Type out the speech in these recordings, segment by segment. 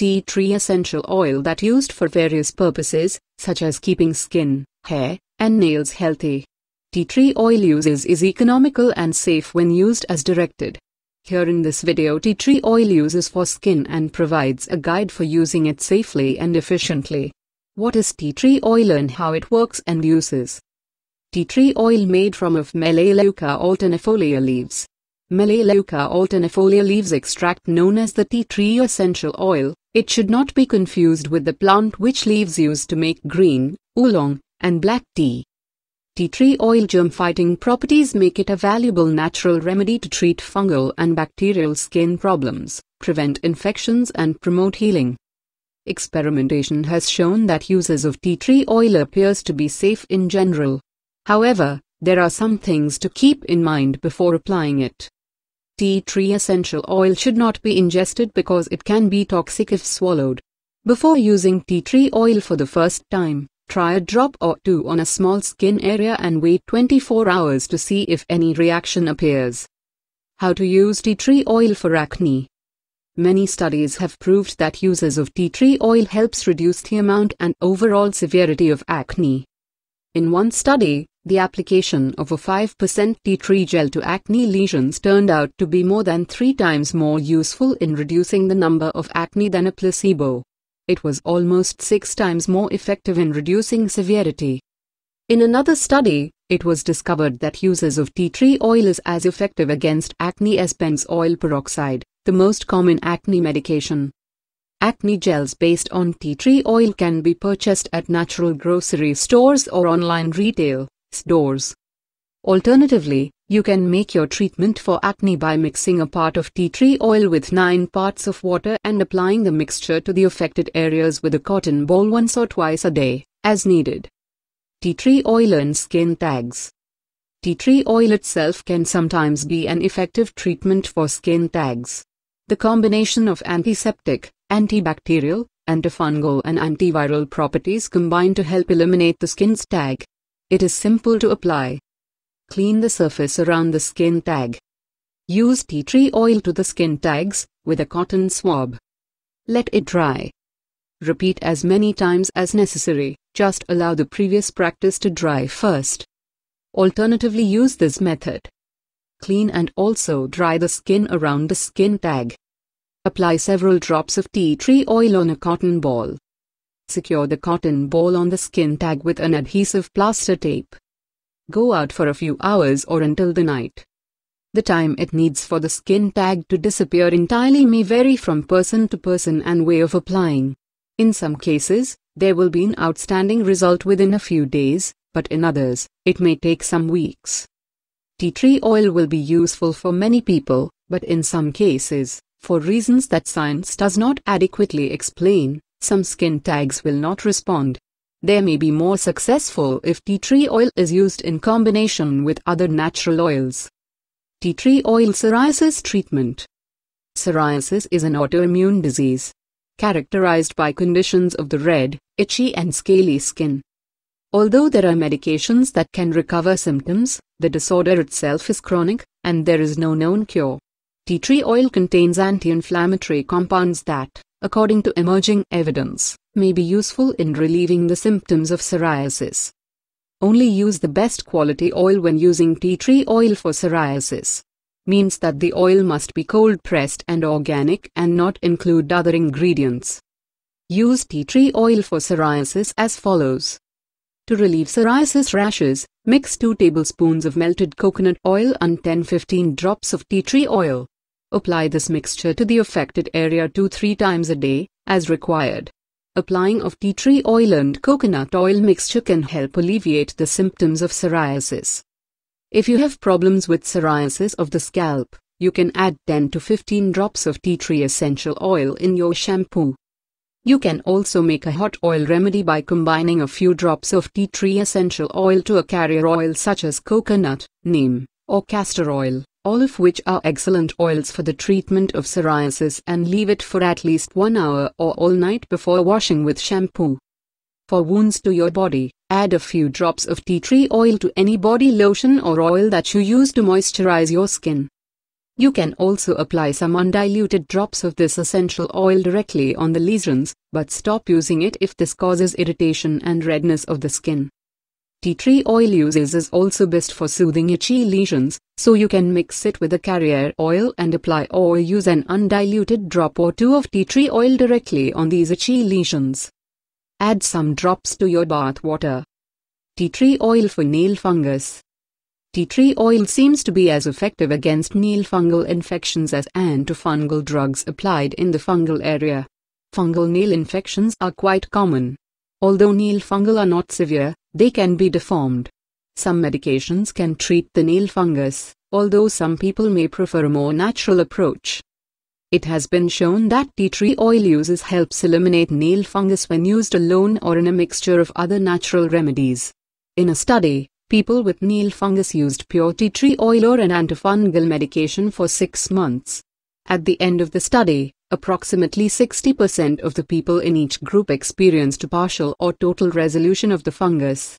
Tea tree essential oil that used for various purposes, such as keeping skin, hair, and nails healthy. Tea tree oil uses is economical and safe when used as directed. Here in this video tea tree oil uses for skin and provides a guide for using it safely and efficiently. What is tea tree oil and how it works and uses? Tea tree oil made from of Melaleuca alternifolia leaves. Melaleuca alternifolia leaves extract known as the tea tree essential oil it should not be confused with the plant which leaves used to make green, oolong, and black tea. Tea tree oil germ-fighting properties make it a valuable natural remedy to treat fungal and bacterial skin problems, prevent infections and promote healing. Experimentation has shown that uses of tea tree oil appears to be safe in general. However, there are some things to keep in mind before applying it. Tea tree essential oil should not be ingested because it can be toxic if swallowed. Before using tea tree oil for the first time, try a drop or two on a small skin area and wait 24 hours to see if any reaction appears. How to use tea tree oil for acne. Many studies have proved that uses of tea tree oil helps reduce the amount and overall severity of acne. In one study, the application of a 5% tea tree gel to acne lesions turned out to be more than three times more useful in reducing the number of acne than a placebo. It was almost six times more effective in reducing severity. In another study, it was discovered that uses of tea tree oil is as effective against acne as benzoyl peroxide, the most common acne medication. Acne gels based on tea tree oil can be purchased at natural grocery stores or online retail doors. Alternatively, you can make your treatment for acne by mixing a part of tea tree oil with 9 parts of water and applying the mixture to the affected areas with a cotton ball once or twice a day, as needed. Tea tree oil and skin tags. Tea tree oil itself can sometimes be an effective treatment for skin tags. The combination of antiseptic, antibacterial, antifungal and antiviral properties combine to help eliminate the skin's tag, it is simple to apply. Clean the surface around the skin tag. Use tea tree oil to the skin tags, with a cotton swab. Let it dry. Repeat as many times as necessary, just allow the previous practice to dry first. Alternatively use this method. Clean and also dry the skin around the skin tag. Apply several drops of tea tree oil on a cotton ball. Secure the cotton ball on the skin tag with an adhesive plaster tape. Go out for a few hours or until the night. The time it needs for the skin tag to disappear entirely may vary from person to person and way of applying. In some cases, there will be an outstanding result within a few days, but in others, it may take some weeks. Tea tree oil will be useful for many people, but in some cases, for reasons that science does not adequately explain, some skin tags will not respond. They may be more successful if tea tree oil is used in combination with other natural oils. Tea tree oil psoriasis treatment. Psoriasis is an autoimmune disease characterized by conditions of the red, itchy and scaly skin. Although there are medications that can recover symptoms, the disorder itself is chronic, and there is no known cure. Tea tree oil contains anti-inflammatory compounds that according to emerging evidence, may be useful in relieving the symptoms of psoriasis. Only use the best quality oil when using tea tree oil for psoriasis. Means that the oil must be cold pressed and organic and not include other ingredients. Use tea tree oil for psoriasis as follows. To relieve psoriasis rashes, mix 2 tablespoons of melted coconut oil and 10-15 drops of tea tree oil. Apply this mixture to the affected area 2-3 times a day, as required. Applying of tea tree oil and coconut oil mixture can help alleviate the symptoms of psoriasis. If you have problems with psoriasis of the scalp, you can add 10 to 15 drops of tea tree essential oil in your shampoo. You can also make a hot oil remedy by combining a few drops of tea tree essential oil to a carrier oil such as coconut, neem, or castor oil all of which are excellent oils for the treatment of psoriasis and leave it for at least one hour or all night before washing with shampoo. For wounds to your body, add a few drops of tea tree oil to any body lotion or oil that you use to moisturize your skin. You can also apply some undiluted drops of this essential oil directly on the lesions, but stop using it if this causes irritation and redness of the skin. Tea tree oil uses is also best for soothing itchy lesions, so you can mix it with a carrier oil and apply or use an undiluted drop or two of tea tree oil directly on these itchy lesions. Add some drops to your bath water. Tea tree oil for nail fungus. Tea tree oil seems to be as effective against nail fungal infections as antifungal drugs applied in the fungal area. Fungal nail infections are quite common. Although nail fungal are not severe, they can be deformed. Some medications can treat the nail fungus, although some people may prefer a more natural approach. It has been shown that tea tree oil uses helps eliminate nail fungus when used alone or in a mixture of other natural remedies. In a study, people with nail fungus used pure tea tree oil or an antifungal medication for six months. At the end of the study, Approximately 60% of the people in each group experienced partial or total resolution of the fungus.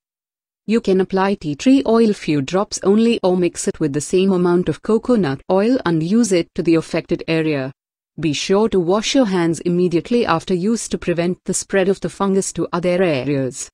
You can apply tea tree oil few drops only or mix it with the same amount of coconut oil and use it to the affected area. Be sure to wash your hands immediately after use to prevent the spread of the fungus to other areas.